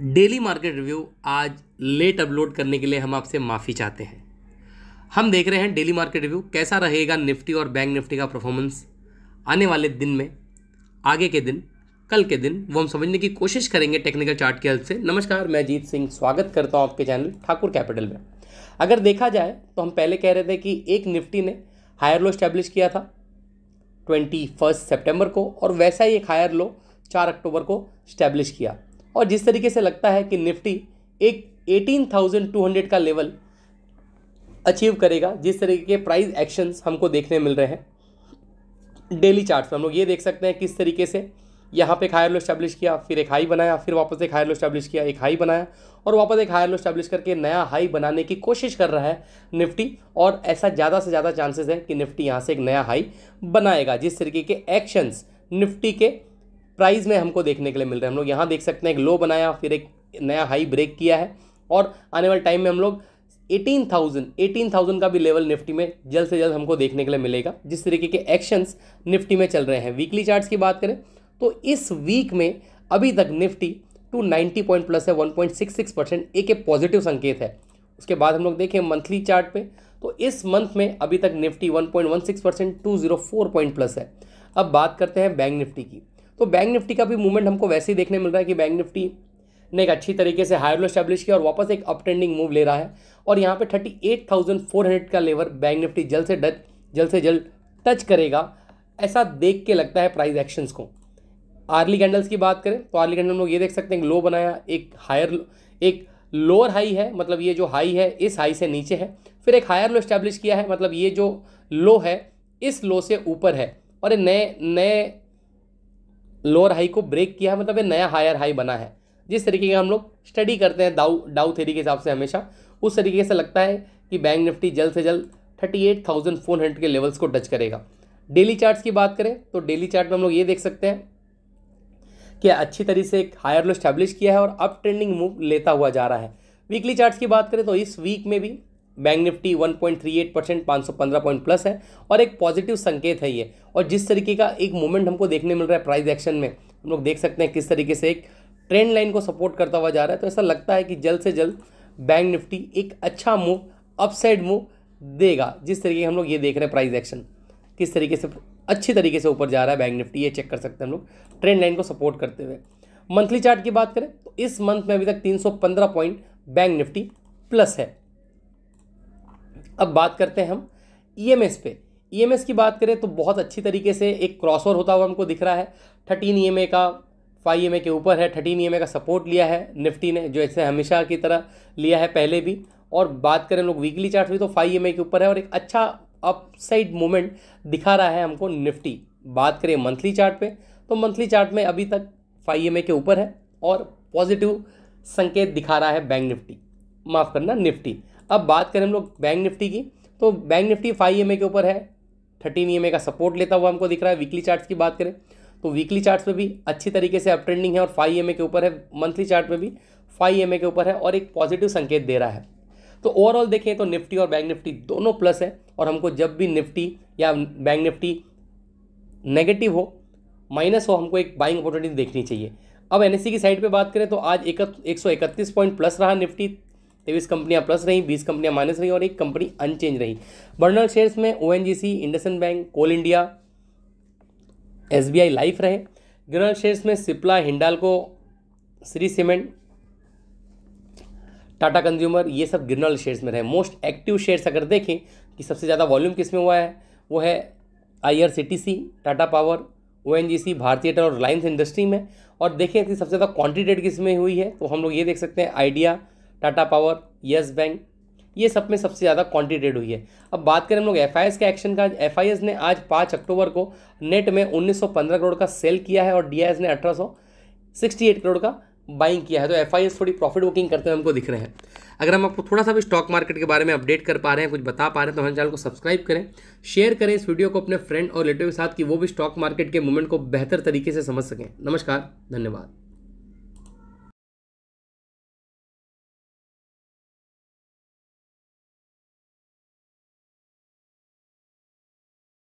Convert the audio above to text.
daily market review आज late upload करने के लिए हम आपसे माफ़ी चाहते हैं हम देख रहे हैं डेली मार्केट रिव्यू कैसा रहेगा निफ्टी और बैंक निफ्टी का परफॉर्मेंस आने वाले दिन में आगे के दिन कल के दिन वो हम समझने की कोशिश करेंगे टेक्निकल चार्ट की हेल्प से नमस्कार मैं अजीत सिंह स्वागत करता हूँ आपके चैनल ठाकुर कैपिटल में अगर देखा जाए तो हम पहले कह रहे थे कि एक निफ्टी ने हायर लो स्टैब्लिश किया था ट्वेंटी फर्स्ट सेप्टेम्बर को और वैसा ही एक हायर लो चार अक्टूबर को स्टैब्लिश किया और जिस तरीके से लगता है कि निफ्टी एक 18,200 का लेवल अचीव करेगा जिस तरीके के प्राइस एक्शंस हमको देखने मिल रहे हैं डेली चार्ट हम लोग ये देख सकते हैं किस तरीके से यहाँ पे एक हायर लो स्टैब्लिश किया फिर एक हाई बनाया फिर वापस एक हायर लो स्टैब्लिश किया एक हाई बनाया और वापस एक हायर लो स्टैब्लिश करके नया हाई बनाने की कोशिश कर रहा है निफ्टी और ऐसा ज़्यादा से ज़्यादा चांसेस है कि निफ्टी यहाँ से एक नया हाई बनाएगा जिस तरीके के एक्शंस निफ्टी के प्राइस में हमको देखने के लिए मिल रहा है हम लोग यहाँ देख सकते हैं एक लो बनाया फिर एक नया हाई ब्रेक किया है और आने वाले टाइम में हम लोग 18,000 18,000 का भी लेवल निफ्टी में जल्द से जल्द हमको देखने के लिए मिलेगा जिस तरीके के एक्शंस निफ्टी में चल रहे हैं वीकली चार्ट्स की बात करें तो इस वीक में अभी तक निफ्टी टू 90 पॉइंट प्लस है 1.66 परसेंट एक एक पॉजिटिव संकेत है उसके बाद हम लोग देखें मंथली चार्ट पे तो इस मंथ में अभी तक Nifty one percent two zero four point plus है अब बात करते हैं बैंक निफ्टी की तो बैंक निफ्टी का भी मूवमेंट हमको वैसे ही देखने मिल रहा है कि बैंक निफ्टी ने एक अच्छी तरीके से हायर लो स्टैब्लिश किया और वापस एक अप ट्रेंडिंग मूव ले रहा है और यहाँ पे 38,400 का लेवर बैंक निफ्टी जल्द से डच जल्द से जल्द टच करेगा ऐसा देख के लगता है प्राइस एक्शंस को आर्ली कैंडल्स की बात करें तो आर्ली कैंडल हम लोग ये देख सकते हैं लो बनाया एक हायर एक लोअर हाई है मतलब ये जो हाई है इस हाई से नीचे है फिर एक हायर लो स्टैब्लिश किया है मतलब ये जो लो है इस लो से ऊपर है और नए नए लोअर हाई को ब्रेक किया है मतलब ये नया हायर हाई बना है जिस तरीके का हम लोग स्टडी करते हैं दाऊ डाउ थेरी के हिसाब से हमेशा उस तरीके से लगता है कि बैंक निफ्टी जल्द से जल्द thirty eight thousand four hundred के लेवल्स को टच करेगा डेली चार्ट्स की बात करें तो डेली चार्ट में हम लोग ये देख सकते हैं कि अच्छी तरीके से एक हायर लो स्टैब्लिश किया है और अप ट्रेंडिंग मूव लेता हुआ जा रहा है वीकली चार्ट्स की बात करें तो इस वीक में भी बैंक निफ्टी 1.38 परसेंट पाँच पॉइंट प्लस है और एक पॉजिटिव संकेत है ये और जिस तरीके का एक मूवमेंट हमको देखने मिल रहा है प्राइस एक्शन में हम लोग देख सकते हैं किस तरीके से एक ट्रेंड लाइन को सपोर्ट करता हुआ जा रहा है तो ऐसा लगता है कि जल्द से जल्द बैंक निफ्टी एक अच्छा मूव अपसाइड मूव देगा जिस तरीके हम लोग ये देख रहे हैं प्राइज एक्शन किस तरीके से अच्छी तरीके से ऊपर जा रहा है बैंक निफ्टी ये चेक कर सकते हैं हम लोग ट्रेंड लाइन को सपोर्ट करते हुए मंथली चार्ट की बात करें तो इस मंथ में अभी तक 315 पॉइंट बैंक निफ्टी प्लस है अब बात करते हैं हम ई e पे ई e की बात करें तो बहुत अच्छी तरीके से एक क्रॉसओवर होता हुआ हमको दिख रहा है थर्टीन ई e का फाइव ई के ऊपर है थर्टीन ई का सपोर्ट लिया है निफ्टी ने जो ऐसे हमेशा की तरह लिया है पहले भी और बात करें लोग वीकली चार्ट भी तो फाइव ई के ऊपर है और एक अच्छा अपसाइड मूवमेंट दिखा रहा है हमको निफ्टी बात करें मंथली चार्ट पे तो मंथली चार्ट में अभी तक फाइव ई के ऊपर है और पॉजिटिव संकेत दिखा रहा है बैंक निफ्टी माफ़ करना निफ्टी अब बात करें हम लोग बैंक निफ्टी की तो bank Nifty five E e के ऊपर है थर्टीन ई e का सपोर्ट लेता हुआ हमको दिख रहा है वीकली चार्ट्स की बात करें तो वीकली चार्ट्स पे भी अच्छी तरीके से अप ट्रेंडिंग है और फाइव ई e के ऊपर है मंथली चार्ट पे भी फाइव ई के ऊपर है और एक पॉजिटिव संकेत दे रहा है तो ओवरऑल देखें तो निफ्टी और बैंक निफ्टी दोनों प्लस है और हमको जब भी निफ्टी या बैंक निफ्टी नेगेटिव हो माइनस हो हमको एक बाइंग अपॉर्चुनिटी देखनी चाहिए अब एनएससी की साइड पे बात करें तो आज एक सौ इकतीस पॉइंट प्लस रहा निफ्टी तेईस तो कंपनियां प्लस रहीं बीस कंपनियां माइनस रहीं और एक कंपनी अनचेंज रही बर्नर शेयर्स में O N G bank coal India S life रहे ग्रनर शेयर्स में सिप्ला हिंडालको श्री सीमेंट टाटा कंज्यूमर ये सब गिरनल शेयर्स में रहे मोस्ट एक्टिव शेयर्स अगर देखें कि सबसे ज़्यादा वॉल्यूम किस में हुआ है वो है आईआरसीटीसी टाटा पावर ओएनजीसी भारतीय टेल और रिलायंस इंडस्ट्री में और देखें कि सबसे ज़्यादा क्वांटिटेट किस में हुई है तो हम लोग ये देख सकते हैं Idea Tata power Yes bank ये सब में सबसे ज़्यादा क्वांटिटी ट्रेड हुई है अब बात करें हम लोग एफ के एक्शन का एफ ने आज पाँच अक्टूबर को नेट में 1915 करोड़ का सेल किया है और डी ने अठारह करोड़ का बाइंग किया है तो एफ थोड़ी प्रॉफिट बुकिंग करते हुए हमको दिख रहे हैं अगर हम आपको थोड़ा सा भी स्टॉक मार्केट के बारे में अपडेट कर पा रहे हैं कुछ बता पा रहे हैं तो हमारे चैनल को सब्सक्राइब करें शेयर करें इस वीडियो को अपने फ्रेंड और रिलेटिव के साथ कि वो भी स्टॉक मार्केट के मूवमेंट को बेहतर तरीके से समझ सकें नमस्कार धन्यवाद